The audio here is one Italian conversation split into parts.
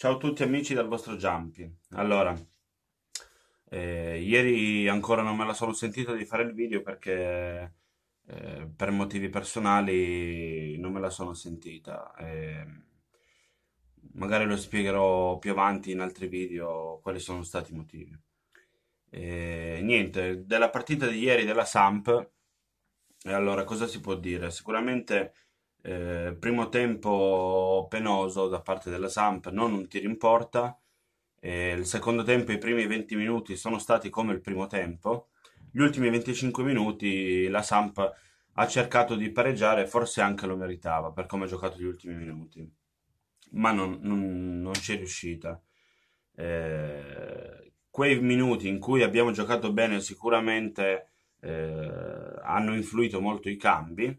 Ciao a tutti amici dal vostro Jumpy. Allora, eh, ieri ancora non me la sono sentita di fare il video perché eh, per motivi personali non me la sono sentita. Eh, magari lo spiegherò più avanti in altri video quali sono stati i motivi. Eh, niente, della partita di ieri della Samp, allora cosa si può dire? Sicuramente eh, primo tempo penoso da parte della Samp, non un tiro in porta. Eh, il secondo tempo, i primi 20 minuti sono stati come il primo tempo. Gli ultimi 25 minuti la Samp ha cercato di pareggiare, forse anche lo meritava per come ha giocato gli ultimi minuti, ma non, non, non ci è riuscita. Eh, quei minuti in cui abbiamo giocato bene sicuramente eh, hanno influito molto i cambi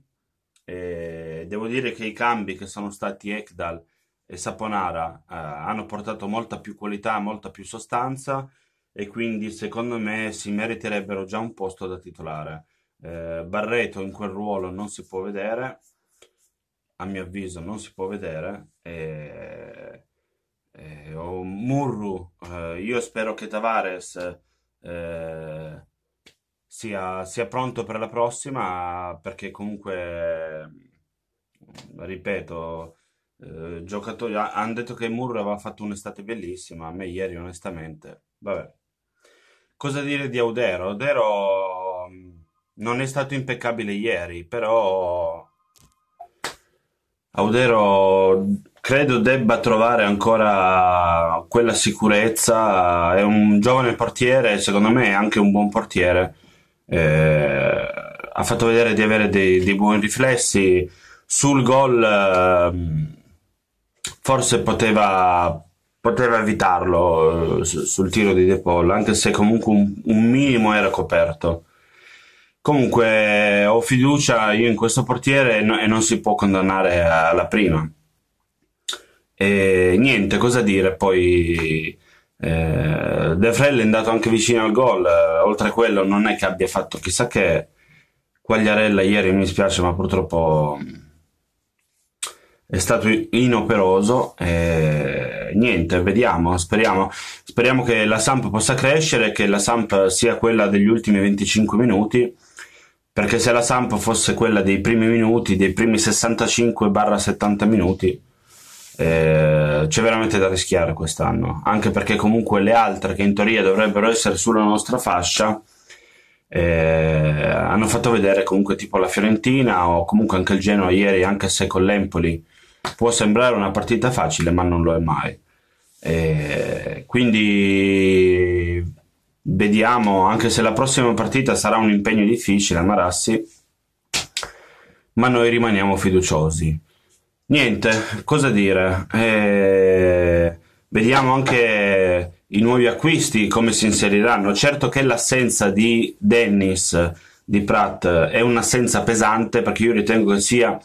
eh, devo dire che i cambi che sono stati Ekdal e Saponara eh, hanno portato molta più qualità, molta più sostanza e quindi secondo me si meriterebbero già un posto da titolare. Eh, Barreto in quel ruolo non si può vedere, a mio avviso non si può vedere. E, e, oh, Murru, eh, io spero che Tavares eh, sia, sia pronto per la prossima perché comunque, ripeto, eh, giocatori hanno detto che Murray aveva fatto un'estate bellissima, a me ieri onestamente, vabbè. Cosa dire di Audero? Audero mm, non è stato impeccabile ieri, però Audero credo debba trovare ancora quella sicurezza. È un giovane portiere, secondo me è anche un buon portiere eh, ha fatto vedere di avere dei, dei buoni riflessi sul gol eh, forse poteva, poteva evitarlo eh, sul tiro di De Paul anche se comunque un, un minimo era coperto comunque ho fiducia io in questo portiere no, e non si può condannare alla prima e niente cosa dire poi eh, De Frel è andato anche vicino al gol, eh, oltre a quello non è che abbia fatto chissà che Quagliarella ieri mi spiace ma purtroppo mm, è stato inoperoso e niente, vediamo, speriamo, speriamo che la Samp possa crescere, che la Samp sia quella degli ultimi 25 minuti perché se la Samp fosse quella dei primi minuti, dei primi 65-70 minuti eh, c'è veramente da rischiare quest'anno, anche perché comunque le altre che in teoria dovrebbero essere sulla nostra fascia eh, hanno fatto vedere comunque tipo la Fiorentina o comunque anche il Genoa ieri, anche se con l'Empoli può sembrare una partita facile, ma non lo è mai. Eh, quindi vediamo, anche se la prossima partita sarà un impegno difficile a Marassi, ma noi rimaniamo fiduciosi. Niente, cosa dire? Eh, vediamo anche i nuovi acquisti, come si inseriranno. Certo che l'assenza di Dennis di Pratt è un'assenza pesante perché io ritengo che sia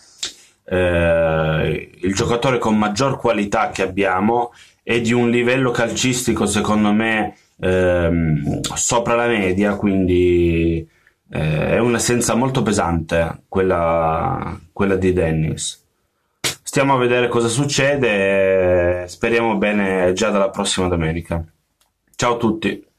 eh, il giocatore con maggior qualità che abbiamo e di un livello calcistico secondo me ehm, sopra la media, quindi eh, è un'assenza molto pesante quella, quella di Dennis stiamo a vedere cosa succede e eh, speriamo bene già dalla prossima domenica. Ciao a tutti.